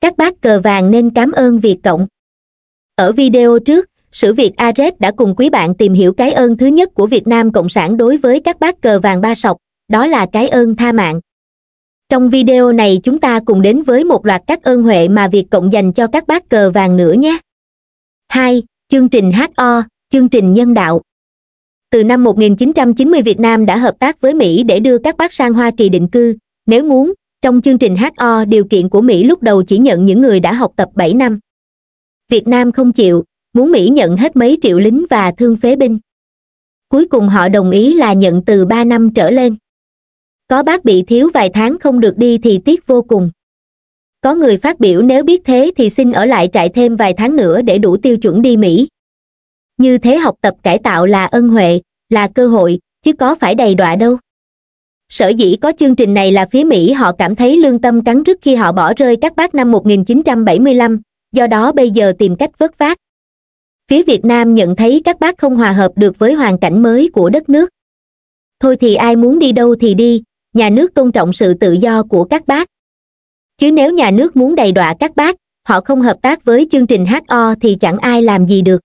các bác cờ vàng nên cảm ơn Việt Cộng. Ở video trước, Sử Việt Ares đã cùng quý bạn tìm hiểu cái ơn thứ nhất của Việt Nam Cộng sản đối với các bác cờ vàng ba sọc, đó là cái ơn tha mạng. Trong video này chúng ta cùng đến với một loạt các ơn huệ mà Việt Cộng dành cho các bác cờ vàng nữa nhé. 2. Chương trình HO, chương trình nhân đạo. Từ năm 1990 Việt Nam đã hợp tác với Mỹ để đưa các bác sang Hoa Kỳ định cư. Nếu muốn, trong chương trình ho điều kiện của mỹ lúc đầu chỉ nhận những người đã học tập bảy năm việt nam không chịu muốn mỹ nhận hết mấy triệu lính và thương phế binh cuối cùng họ đồng ý là nhận từ ba năm trở lên có bác bị thiếu vài tháng không được đi thì tiếc vô cùng có người phát biểu nếu biết thế thì xin ở lại trại thêm vài tháng nữa để đủ tiêu chuẩn đi mỹ như thế học tập cải tạo là ân huệ là cơ hội chứ có phải đầy đọa đâu Sở dĩ có chương trình này là phía Mỹ họ cảm thấy lương tâm cắn rứt khi họ bỏ rơi các bác năm 1975, do đó bây giờ tìm cách vớt vát. Phía Việt Nam nhận thấy các bác không hòa hợp được với hoàn cảnh mới của đất nước. Thôi thì ai muốn đi đâu thì đi, nhà nước tôn trọng sự tự do của các bác. Chứ nếu nhà nước muốn đầy đọa các bác, họ không hợp tác với chương trình HO thì chẳng ai làm gì được.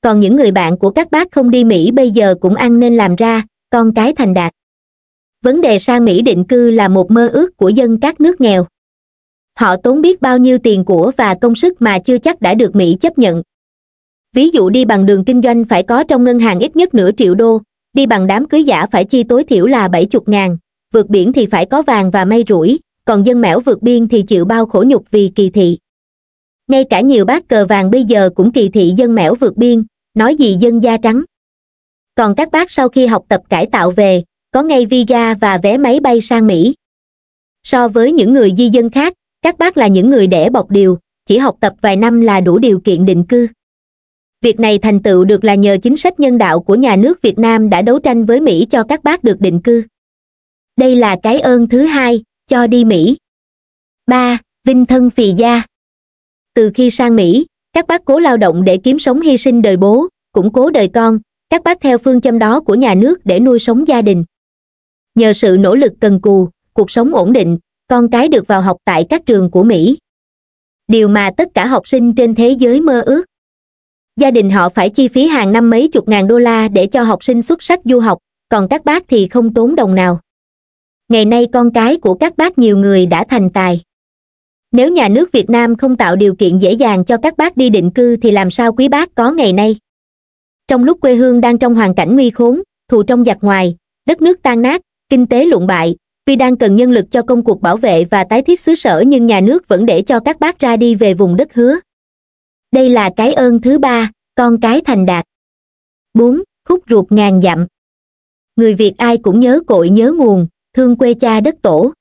Còn những người bạn của các bác không đi Mỹ bây giờ cũng ăn nên làm ra, con cái thành đạt vấn đề sang Mỹ định cư là một mơ ước của dân các nước nghèo. Họ tốn biết bao nhiêu tiền của và công sức mà chưa chắc đã được Mỹ chấp nhận. Ví dụ đi bằng đường kinh doanh phải có trong ngân hàng ít nhất nửa triệu đô, đi bằng đám cưới giả phải chi tối thiểu là 70 ngàn, vượt biển thì phải có vàng và may rủi, còn dân mẻo vượt biên thì chịu bao khổ nhục vì kỳ thị. Ngay cả nhiều bác cờ vàng bây giờ cũng kỳ thị dân mẻo vượt biên, nói gì dân da trắng. Còn các bác sau khi học tập cải tạo về, có ngay visa và vé máy bay sang Mỹ. So với những người di dân khác, các bác là những người đẻ bọc điều, chỉ học tập vài năm là đủ điều kiện định cư. Việc này thành tựu được là nhờ chính sách nhân đạo của nhà nước Việt Nam đã đấu tranh với Mỹ cho các bác được định cư. Đây là cái ơn thứ hai, cho đi Mỹ. 3. Vinh thân phì gia Từ khi sang Mỹ, các bác cố lao động để kiếm sống hy sinh đời bố, củng cố đời con, các bác theo phương châm đó của nhà nước để nuôi sống gia đình nhờ sự nỗ lực cần cù cuộc sống ổn định con cái được vào học tại các trường của mỹ điều mà tất cả học sinh trên thế giới mơ ước gia đình họ phải chi phí hàng năm mấy chục ngàn đô la để cho học sinh xuất sắc du học còn các bác thì không tốn đồng nào ngày nay con cái của các bác nhiều người đã thành tài nếu nhà nước việt nam không tạo điều kiện dễ dàng cho các bác đi định cư thì làm sao quý bác có ngày nay trong lúc quê hương đang trong hoàn cảnh nguy khốn thù trong giặc ngoài đất nước tan nát kinh tế lụng bại tuy đang cần nhân lực cho công cuộc bảo vệ và tái thiết xứ sở nhưng nhà nước vẫn để cho các bác ra đi về vùng đất hứa đây là cái ơn thứ ba con cái thành đạt bốn khúc ruột ngàn dặm người việt ai cũng nhớ cội nhớ nguồn thương quê cha đất tổ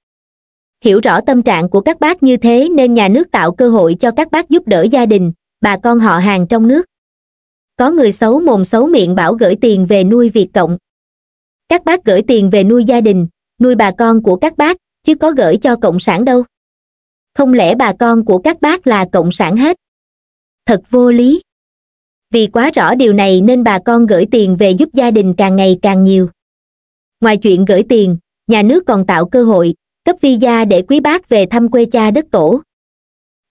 hiểu rõ tâm trạng của các bác như thế nên nhà nước tạo cơ hội cho các bác giúp đỡ gia đình bà con họ hàng trong nước có người xấu mồm xấu miệng bảo gửi tiền về nuôi việt cộng các bác gửi tiền về nuôi gia đình nuôi bà con của các bác chứ có gửi cho cộng sản đâu không lẽ bà con của các bác là cộng sản hết thật vô lý vì quá rõ điều này nên bà con gửi tiền về giúp gia đình càng ngày càng nhiều ngoài chuyện gửi tiền nhà nước còn tạo cơ hội cấp visa để quý bác về thăm quê cha đất tổ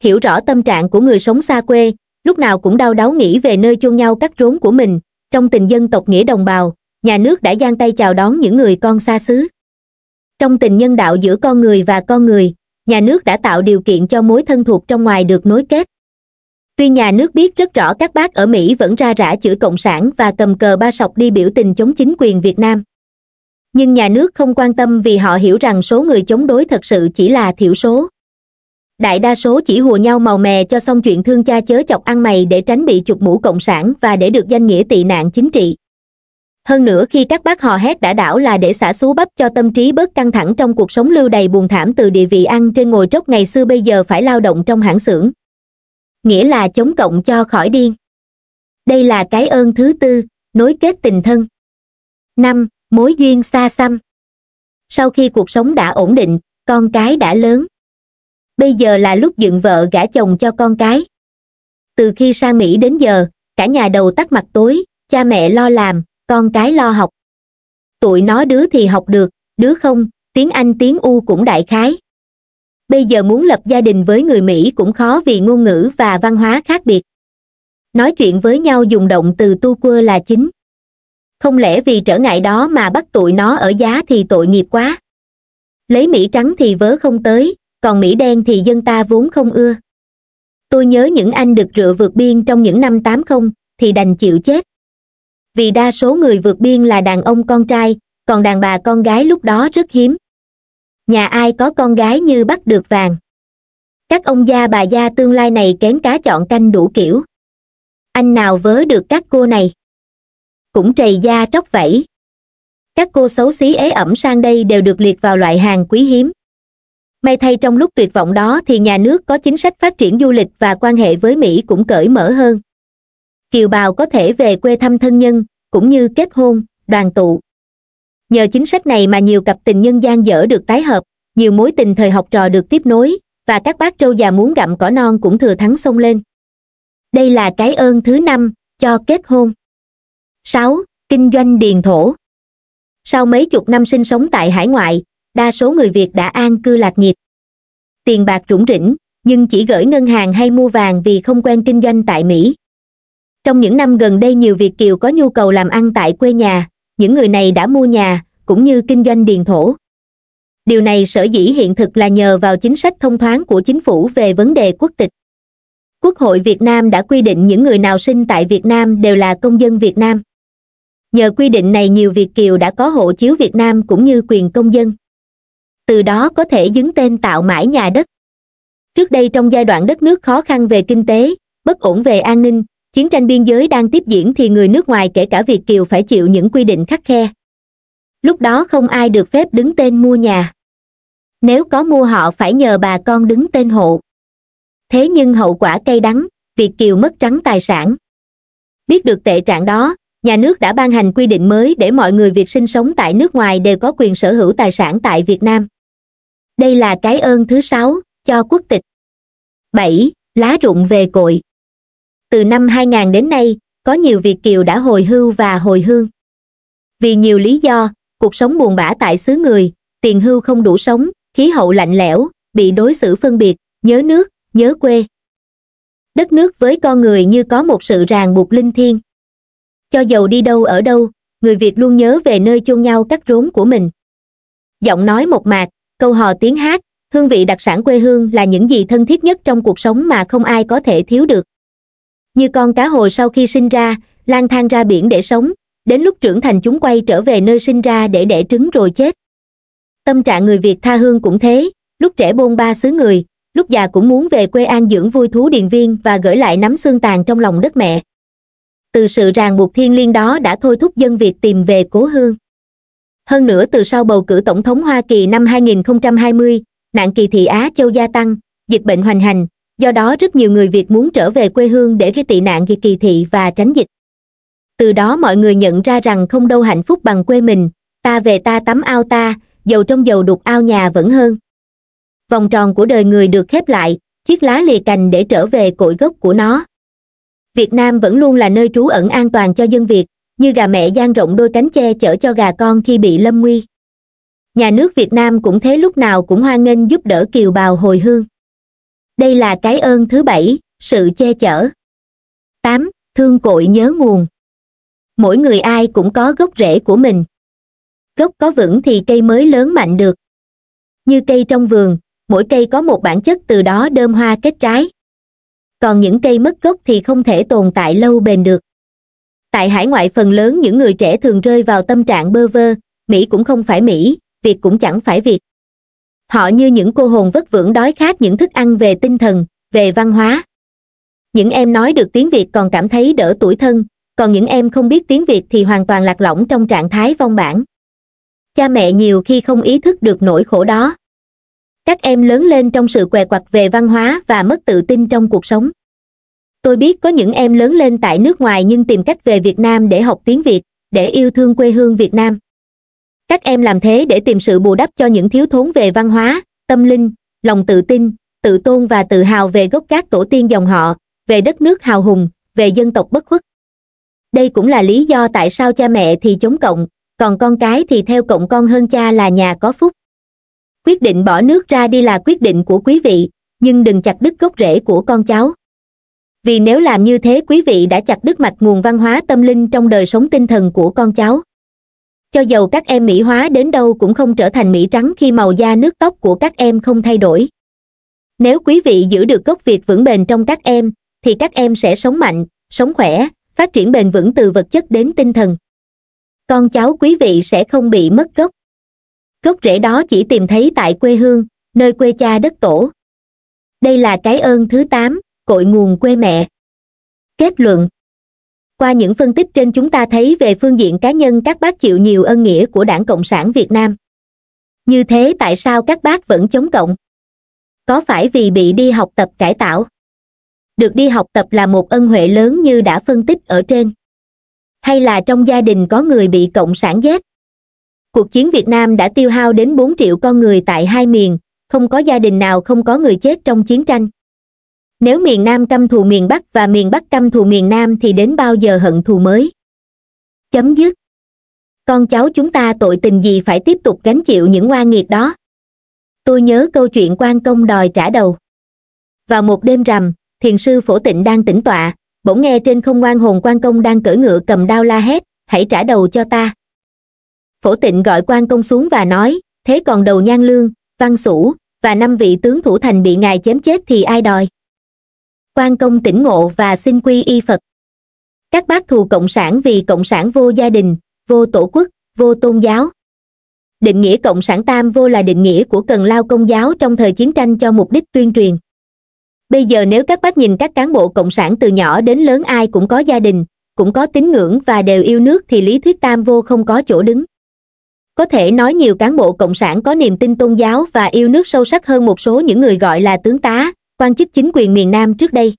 hiểu rõ tâm trạng của người sống xa quê lúc nào cũng đau đáu nghĩ về nơi chôn nhau cắt rốn của mình trong tình dân tộc nghĩa đồng bào nhà nước đã giang tay chào đón những người con xa xứ trong tình nhân đạo giữa con người và con người nhà nước đã tạo điều kiện cho mối thân thuộc trong ngoài được nối kết tuy nhà nước biết rất rõ các bác ở mỹ vẫn ra rã chửi cộng sản và cầm cờ ba sọc đi biểu tình chống chính quyền việt nam nhưng nhà nước không quan tâm vì họ hiểu rằng số người chống đối thật sự chỉ là thiểu số đại đa số chỉ hùa nhau màu mè cho xong chuyện thương cha chớ chọc ăn mày để tránh bị chụp mũ cộng sản và để được danh nghĩa tị nạn chính trị hơn nữa khi các bác hò hét đã đảo là để xả xú bắp cho tâm trí bớt căng thẳng trong cuộc sống lưu đầy buồn thảm từ địa vị ăn trên ngồi trốc ngày xưa bây giờ phải lao động trong hãng xưởng nghĩa là chống cộng cho khỏi điên đây là cái ơn thứ tư nối kết tình thân năm mối duyên xa xăm sau khi cuộc sống đã ổn định con cái đã lớn bây giờ là lúc dựng vợ gả chồng cho con cái từ khi sang mỹ đến giờ cả nhà đầu tắt mặt tối cha mẹ lo làm con cái lo học tụi nó đứa thì học được đứa không tiếng anh tiếng u cũng đại khái bây giờ muốn lập gia đình với người mỹ cũng khó vì ngôn ngữ và văn hóa khác biệt nói chuyện với nhau dùng động từ tu quơ là chính không lẽ vì trở ngại đó mà bắt tụi nó ở giá thì tội nghiệp quá lấy mỹ trắng thì vớ không tới còn mỹ đen thì dân ta vốn không ưa tôi nhớ những anh được rượu vượt biên trong những năm tám không thì đành chịu chết vì đa số người vượt biên là đàn ông con trai còn đàn bà con gái lúc đó rất hiếm nhà ai có con gái như bắt được vàng các ông gia bà gia tương lai này kén cá chọn canh đủ kiểu anh nào vớ được các cô này cũng trầy da tróc vẫy các cô xấu xí ế ẩm sang đây đều được liệt vào loại hàng quý hiếm may thay trong lúc tuyệt vọng đó thì nhà nước có chính sách phát triển du lịch và quan hệ với mỹ cũng cởi mở hơn kiều bào có thể về quê thăm thân nhân cũng như kết hôn đoàn tụ nhờ chính sách này mà nhiều cặp tình nhân gian dở được tái hợp nhiều mối tình thời học trò được tiếp nối và các bác trâu già muốn gặm cỏ non cũng thừa thắng xông lên đây là cái ơn thứ năm cho kết hôn 6. kinh doanh điền thổ sau mấy chục năm sinh sống tại hải ngoại đa số người việt đã an cư lạc nghiệp tiền bạc rủng rỉnh nhưng chỉ gửi ngân hàng hay mua vàng vì không quen kinh doanh tại mỹ trong những năm gần đây nhiều việt kiều có nhu cầu làm ăn tại quê nhà những người này đã mua nhà cũng như kinh doanh điền thổ điều này sở dĩ hiện thực là nhờ vào chính sách thông thoáng của chính phủ về vấn đề quốc tịch quốc hội việt nam đã quy định những người nào sinh tại việt nam đều là công dân việt nam nhờ quy định này nhiều việt kiều đã có hộ chiếu việt nam cũng như quyền công dân từ đó có thể dứng tên tạo mãi nhà đất trước đây trong giai đoạn đất nước khó khăn về kinh tế bất ổn về an ninh chiến tranh biên giới đang tiếp diễn thì người nước ngoài kể cả việt kiều phải chịu những quy định khắc khe lúc đó không ai được phép đứng tên mua nhà nếu có mua họ phải nhờ bà con đứng tên hộ thế nhưng hậu quả cay đắng việt kiều mất trắng tài sản biết được tệ trạng đó nhà nước đã ban hành quy định mới để mọi người việt sinh sống tại nước ngoài đều có quyền sở hữu tài sản tại việt nam đây là cái ơn thứ sáu cho quốc tịch bảy lá rụng về cội từ năm 2000 đến nay, có nhiều Việt Kiều đã hồi hưu và hồi hương. Vì nhiều lý do, cuộc sống buồn bã tại xứ người, tiền hưu không đủ sống, khí hậu lạnh lẽo, bị đối xử phân biệt, nhớ nước, nhớ quê. Đất nước với con người như có một sự ràng buộc linh thiêng. Cho dầu đi đâu ở đâu, người Việt luôn nhớ về nơi chôn nhau cắt rốn của mình. Giọng nói một mạc, câu hò tiếng hát, hương vị đặc sản quê hương là những gì thân thiết nhất trong cuộc sống mà không ai có thể thiếu được như con cá hồi sau khi sinh ra lang thang ra biển để sống đến lúc trưởng thành chúng quay trở về nơi sinh ra để đẻ trứng rồi chết tâm trạng người việt tha hương cũng thế lúc trẻ bôn ba xứ người lúc già cũng muốn về quê an dưỡng vui thú điền viên và gửi lại nắm xương tàn trong lòng đất mẹ từ sự ràng buộc thiên liêng đó đã thôi thúc dân việt tìm về cố hương hơn nữa từ sau bầu cử tổng thống hoa kỳ năm 2020, nạn kỳ thị á châu gia tăng dịch bệnh hoành hành do đó rất nhiều người việt muốn trở về quê hương để gây tị nạn vì kỳ thị và tránh dịch từ đó mọi người nhận ra rằng không đâu hạnh phúc bằng quê mình ta về ta tắm ao ta dầu trong dầu đục ao nhà vẫn hơn vòng tròn của đời người được khép lại chiếc lá lìa cành để trở về cội gốc của nó việt nam vẫn luôn là nơi trú ẩn an toàn cho dân việt như gà mẹ dang rộng đôi cánh che chở cho gà con khi bị lâm nguy nhà nước việt nam cũng thế lúc nào cũng hoan nghênh giúp đỡ kiều bào hồi hương đây là cái ơn thứ bảy sự che chở 8. thương cội nhớ nguồn mỗi người ai cũng có gốc rễ của mình gốc có vững thì cây mới lớn mạnh được như cây trong vườn mỗi cây có một bản chất từ đó đơm hoa kết trái còn những cây mất gốc thì không thể tồn tại lâu bền được tại hải ngoại phần lớn những người trẻ thường rơi vào tâm trạng bơ vơ mỹ cũng không phải mỹ việc cũng chẳng phải việc họ như những cô hồn vất vưởng đói khát những thức ăn về tinh thần về văn hóa những em nói được tiếng việt còn cảm thấy đỡ tuổi thân còn những em không biết tiếng việt thì hoàn toàn lạc lõng trong trạng thái vong bản cha mẹ nhiều khi không ý thức được nỗi khổ đó các em lớn lên trong sự què quặt về văn hóa và mất tự tin trong cuộc sống tôi biết có những em lớn lên tại nước ngoài nhưng tìm cách về việt nam để học tiếng việt để yêu thương quê hương việt nam các em làm thế để tìm sự bù đắp cho những thiếu thốn về văn hóa tâm linh lòng tự tin tự tôn và tự hào về gốc gác tổ tiên dòng họ về đất nước hào hùng về dân tộc bất khuất đây cũng là lý do tại sao cha mẹ thì chống cộng còn con cái thì theo cộng con hơn cha là nhà có phúc quyết định bỏ nước ra đi là quyết định của quý vị nhưng đừng chặt đứt gốc rễ của con cháu vì nếu làm như thế quý vị đã chặt đứt mạch nguồn văn hóa tâm linh trong đời sống tinh thần của con cháu cho dầu các em mỹ hóa đến đâu cũng không trở thành mỹ trắng khi màu da nước tóc của các em không thay đổi nếu quý vị giữ được gốc việt vững bền trong các em thì các em sẽ sống mạnh sống khỏe phát triển bền vững từ vật chất đến tinh thần con cháu quý vị sẽ không bị mất gốc gốc rễ đó chỉ tìm thấy tại quê hương nơi quê cha đất tổ đây là cái ơn thứ tám cội nguồn quê mẹ kết luận qua những phân tích trên chúng ta thấy về phương diện cá nhân các bác chịu nhiều ân nghĩa của đảng cộng sản việt nam như thế tại sao các bác vẫn chống cộng có phải vì bị đi học tập cải tạo được đi học tập là một ân huệ lớn như đã phân tích ở trên hay là trong gia đình có người bị cộng sản giết cuộc chiến việt nam đã tiêu hao đến 4 triệu con người tại hai miền không có gia đình nào không có người chết trong chiến tranh nếu miền nam căm thù miền bắc và miền bắc căm thù miền nam thì đến bao giờ hận thù mới chấm dứt con cháu chúng ta tội tình gì phải tiếp tục gánh chịu những oan nghiệt đó tôi nhớ câu chuyện quan công đòi trả đầu vào một đêm rằm thiền sư phổ tịnh đang tĩnh tọa bỗng nghe trên không ngoan hồn quan công đang cưỡi ngựa cầm đao la hét hãy trả đầu cho ta phổ tịnh gọi quan công xuống và nói thế còn đầu nhan lương văn sủ và năm vị tướng thủ thành bị ngài chém chết thì ai đòi quan công tỉnh ngộ và xin quy y Phật. Các bác thù Cộng sản vì Cộng sản vô gia đình, vô tổ quốc, vô tôn giáo. Định nghĩa Cộng sản Tam vô là định nghĩa của cần lao công giáo trong thời chiến tranh cho mục đích tuyên truyền. Bây giờ nếu các bác nhìn các cán bộ Cộng sản từ nhỏ đến lớn ai cũng có gia đình, cũng có tín ngưỡng và đều yêu nước thì lý thuyết Tam vô không có chỗ đứng. Có thể nói nhiều cán bộ Cộng sản có niềm tin tôn giáo và yêu nước sâu sắc hơn một số những người gọi là tướng tá, quan chức chính quyền miền nam trước đây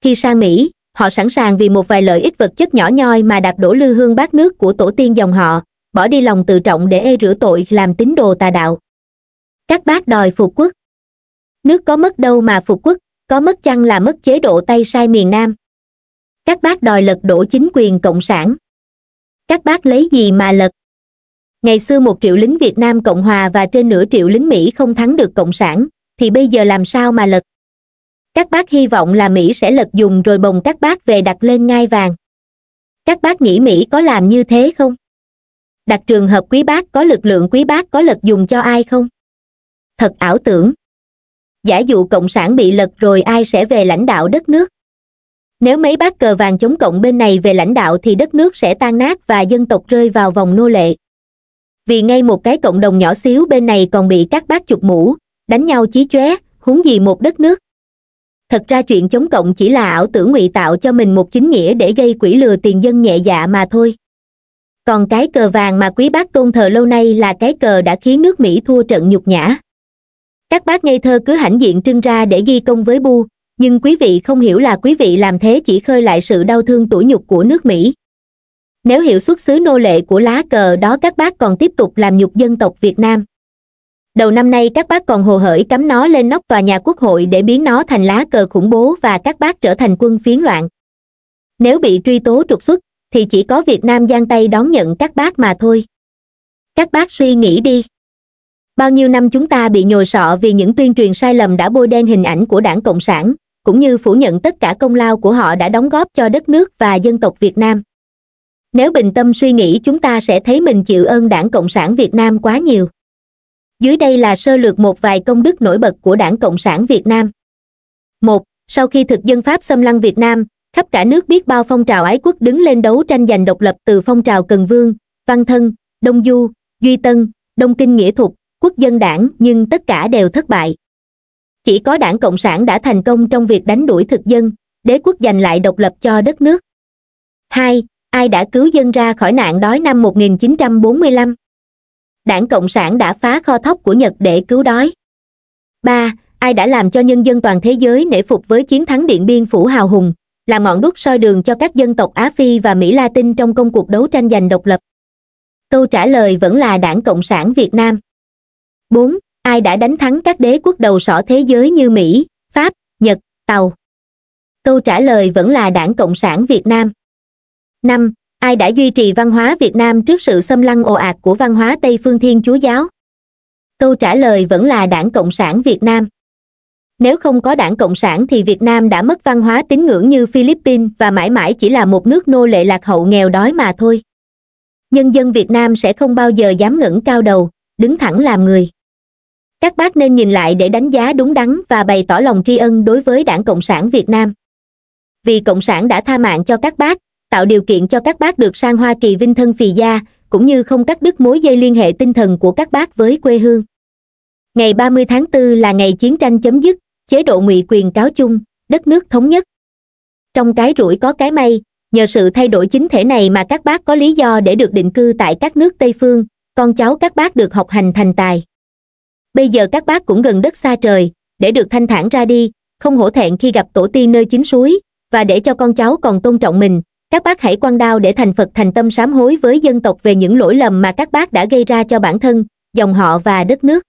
khi sang mỹ họ sẵn sàng vì một vài lợi ích vật chất nhỏ nhoi mà đạp đổ lư hương bát nước của tổ tiên dòng họ bỏ đi lòng tự trọng để e rửa tội làm tín đồ tà đạo các bác đòi phục quốc nước có mất đâu mà phục quốc có mất chăng là mất chế độ tay sai miền nam các bác đòi lật đổ chính quyền cộng sản các bác lấy gì mà lật ngày xưa một triệu lính việt nam cộng hòa và trên nửa triệu lính mỹ không thắng được cộng sản thì bây giờ làm sao mà lật các bác hy vọng là mỹ sẽ lật dùng rồi bồng các bác về đặt lên ngai vàng các bác nghĩ mỹ có làm như thế không đặt trường hợp quý bác có lực lượng quý bác có lật dùng cho ai không thật ảo tưởng giả dụ cộng sản bị lật rồi ai sẽ về lãnh đạo đất nước nếu mấy bác cờ vàng chống cộng bên này về lãnh đạo thì đất nước sẽ tan nát và dân tộc rơi vào vòng nô lệ vì ngay một cái cộng đồng nhỏ xíu bên này còn bị các bác chụp mũ đánh nhau chí chóe huống gì một đất nước thật ra chuyện chống cộng chỉ là ảo tưởng ngụy tạo cho mình một chính nghĩa để gây quỹ lừa tiền dân nhẹ dạ mà thôi còn cái cờ vàng mà quý bác tôn thờ lâu nay là cái cờ đã khiến nước mỹ thua trận nhục nhã các bác ngây thơ cứ hãnh diện trưng ra để ghi công với bu nhưng quý vị không hiểu là quý vị làm thế chỉ khơi lại sự đau thương tủ nhục của nước mỹ nếu hiểu xuất xứ nô lệ của lá cờ đó các bác còn tiếp tục làm nhục dân tộc việt nam đầu năm nay các bác còn hồ hởi cắm nó lên nóc tòa nhà quốc hội để biến nó thành lá cờ khủng bố và các bác trở thành quân phiến loạn nếu bị truy tố trục xuất thì chỉ có việt nam giang tay đón nhận các bác mà thôi các bác suy nghĩ đi bao nhiêu năm chúng ta bị nhồi sọ vì những tuyên truyền sai lầm đã bôi đen hình ảnh của đảng cộng sản cũng như phủ nhận tất cả công lao của họ đã đóng góp cho đất nước và dân tộc việt nam nếu bình tâm suy nghĩ chúng ta sẽ thấy mình chịu ơn đảng cộng sản việt nam quá nhiều dưới đây là sơ lược một vài công đức nổi bật của đảng cộng sản việt nam một sau khi thực dân pháp xâm lăng việt nam khắp cả nước biết bao phong trào ái quốc đứng lên đấu tranh giành độc lập từ phong trào cần vương văn thân đông du duy tân đông kinh nghĩa thục quốc dân đảng nhưng tất cả đều thất bại chỉ có đảng cộng sản đã thành công trong việc đánh đuổi thực dân đế quốc giành lại độc lập cho đất nước hai ai đã cứu dân ra khỏi nạn đói năm 1945? đảng Cộng sản đã phá kho thóc của Nhật để cứu đói. 3. Ai đã làm cho nhân dân toàn thế giới nể phục với chiến thắng Điện Biên Phủ hào hùng, là ngọn đuốc soi đường cho các dân tộc Á Phi và Mỹ Latin trong công cuộc đấu tranh giành độc lập? Câu trả lời vẫn là đảng Cộng sản Việt Nam. 4. Ai đã đánh thắng các đế quốc đầu sỏ thế giới như Mỹ, Pháp, Nhật, Tàu? Câu trả lời vẫn là đảng Cộng sản Việt Nam. 5 ai đã duy trì văn hóa việt nam trước sự xâm lăng ồ ạt của văn hóa tây phương thiên chúa giáo câu trả lời vẫn là đảng cộng sản việt nam nếu không có đảng cộng sản thì việt nam đã mất văn hóa tín ngưỡng như philippines và mãi mãi chỉ là một nước nô lệ lạc hậu nghèo đói mà thôi nhân dân việt nam sẽ không bao giờ dám ngẩng cao đầu đứng thẳng làm người các bác nên nhìn lại để đánh giá đúng đắn và bày tỏ lòng tri ân đối với đảng cộng sản việt nam vì cộng sản đã tha mạng cho các bác tạo điều kiện cho các bác được sang Hoa Kỳ vinh thân phì gia, cũng như không cắt đứt mối dây liên hệ tinh thần của các bác với quê hương. Ngày 30 tháng 4 là ngày chiến tranh chấm dứt, chế độ ngụy quyền cáo chung, đất nước thống nhất. Trong cái rủi có cái may, nhờ sự thay đổi chính thể này mà các bác có lý do để được định cư tại các nước Tây Phương, con cháu các bác được học hành thành tài. Bây giờ các bác cũng gần đất xa trời, để được thanh thản ra đi, không hổ thẹn khi gặp tổ tiên nơi chính suối, và để cho con cháu còn tôn trọng mình, các bác hãy quan đao để thành phật thành tâm sám hối với dân tộc về những lỗi lầm mà các bác đã gây ra cho bản thân dòng họ và đất nước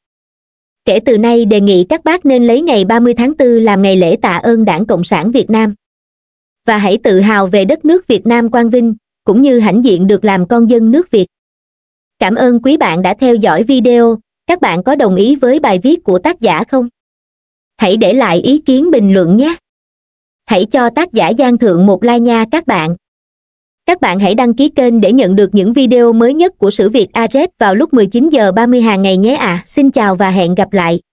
kể từ nay đề nghị các bác nên lấy ngày 30 tháng 4 làm ngày lễ tạ ơn đảng cộng sản việt nam và hãy tự hào về đất nước việt nam quang vinh cũng như hãnh diện được làm con dân nước việt cảm ơn quý bạn đã theo dõi video các bạn có đồng ý với bài viết của tác giả không hãy để lại ý kiến bình luận nhé hãy cho tác giả Giang Thượng một like nha các bạn. Các bạn hãy đăng ký kênh để nhận được những video mới nhất của Sử Việt Ares vào lúc 19 giờ 30 hàng ngày nhé ạ. À. Xin chào và hẹn gặp lại.